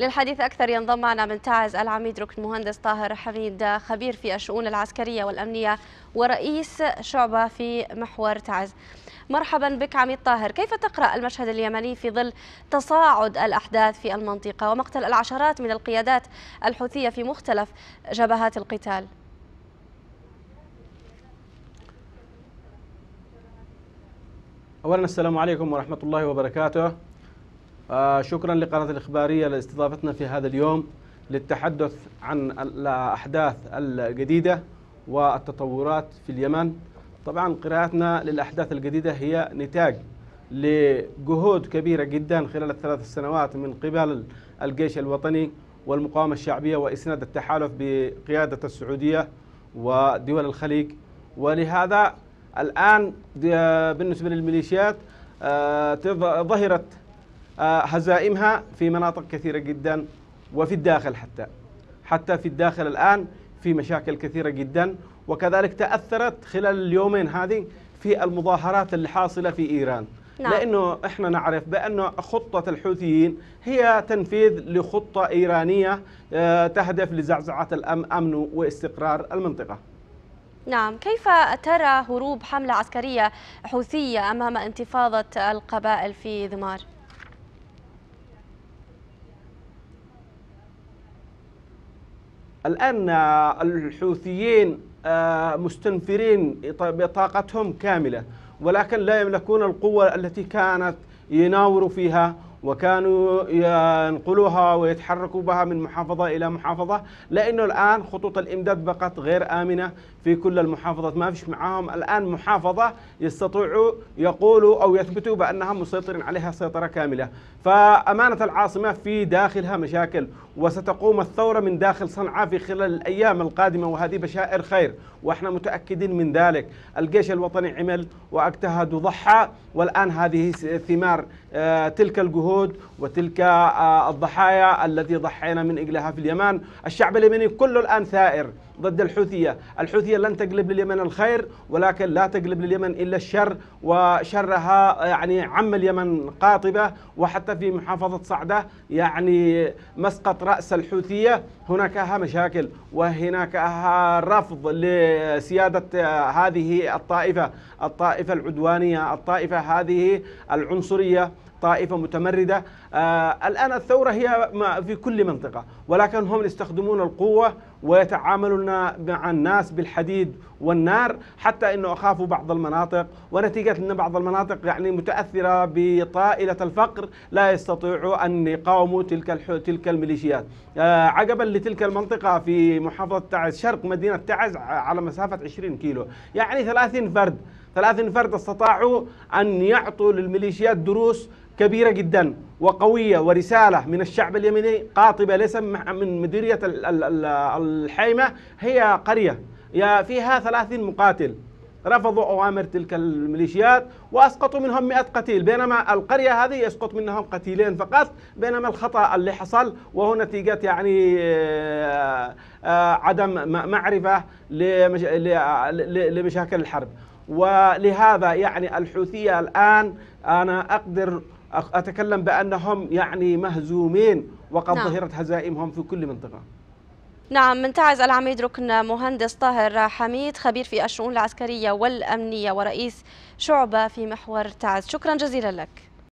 للحديث أكثر ينضم معنا من تعز العميد ركن مهندس طاهر حميد خبير في الشؤون العسكرية والأمنية ورئيس شعبة في محور تعز مرحبا بك عميد طاهر كيف تقرأ المشهد اليمني في ظل تصاعد الأحداث في المنطقة ومقتل العشرات من القيادات الحوثية في مختلف جبهات القتال أولا السلام عليكم ورحمة الله وبركاته آه، شكرا لقناة الإخبارية لاستضافتنا في هذا اليوم للتحدث عن الأحداث الجديدة والتطورات في اليمن طبعا قراءتنا للأحداث الجديدة هي نتاج لجهود كبيرة جدا خلال الثلاث سنوات من قبل الجيش الوطني والمقاومة الشعبية وإسناد التحالف بقيادة السعودية ودول الخليج ولهذا الآن آه، بالنسبة للميليشيات آه، ظهرت هزائمها في مناطق كثيرة جدا وفي الداخل حتى حتى في الداخل الآن في مشاكل كثيرة جدا وكذلك تأثرت خلال اليومين هذه في المظاهرات اللي حاصلة في إيران نعم. لأنه إحنا نعرف بأن خطة الحوثيين هي تنفيذ لخطة إيرانية آه، تهدف لزعزعة الأمن واستقرار المنطقة نعم كيف ترى هروب حملة عسكرية حوثية أمام انتفاضة القبائل في ذمار؟ الآن آه، الحوثيين آه، مستنفرين بطاقتهم طيب، كاملة ولكن لا يملكون القوة التي كانت يناور فيها وكانوا ينقلوها ويتحركوا بها من محافظة إلى محافظة لأنه الآن خطوط الإمداد بقت غير آمنة في كل المحافظات ما فيش معاهم الآن محافظة يستطيعوا يقولوا أو يثبتوا بأنها مسيطرين عليها سيطرة كاملة فأمانة العاصمة في داخلها مشاكل وستقوم الثورة من داخل صنعاء في خلال الأيام القادمة وهذه بشائر خير وإحنا متأكدين من ذلك الجيش الوطني عمل واجتهد وضحى والآن هذه ثمار آه، تلك الجهود الجهود وتلك آه، الضحايا التي ضحينا من إجلها في اليمن الشعب اليمني كله الآن ثائر ضد الحوثية الحوثية لن تقلب لليمن الخير ولكن لا تقلب لليمن إلا الشر وشرها يعني عم اليمن قاطبة وحتى في محافظة صعدة يعني مسقط رأس الحوثية هناك مشاكل وهناك رفض لسيادة هذه الطائفة الطائفة العدوانية الطائفة هذه العنصرية طائفة متمردة آه الآن الثورة هي في كل منطقة ولكن هم يستخدمون القوة ويتعاملون مع الناس بالحديد والنار حتى انه اخافوا بعض المناطق ونتيجه ان بعض المناطق يعني متاثره بطائله الفقر لا يستطيعوا ان يقاوموا تلك تلك الميليشيات. آه، عجبا عقبا لتلك المنطقه في محافظه تعز شرق مدينه تعز على مسافه 20 كيلو، يعني 30 فرد، 30 فرد استطاعوا ان يعطوا للميليشيات دروس كبيره جدا وقوية ورسالة من الشعب اليمني قاطبة ليس من مديرية الحيمة هي قرية فيها ثلاثين مقاتل رفضوا أوامر تلك الميليشيات وأسقطوا منهم 100 قتيل بينما القرية هذه يسقط منهم قتيلين فقط بينما الخطأ اللي حصل وهو نتيجة يعني آه، آه، عدم معرفة لمشاكل الحرب ولهذا يعني الحوثية الآن أنا أقدر أتكلم بأنهم يعني مهزومين وقد نعم. ظهرت هزائمهم في كل منطقة نعم منتعز العميد ركن مهندس طاهر حميد خبير في الشؤون العسكرية والأمنية ورئيس شعبة في محور تعز شكرا جزيلا لك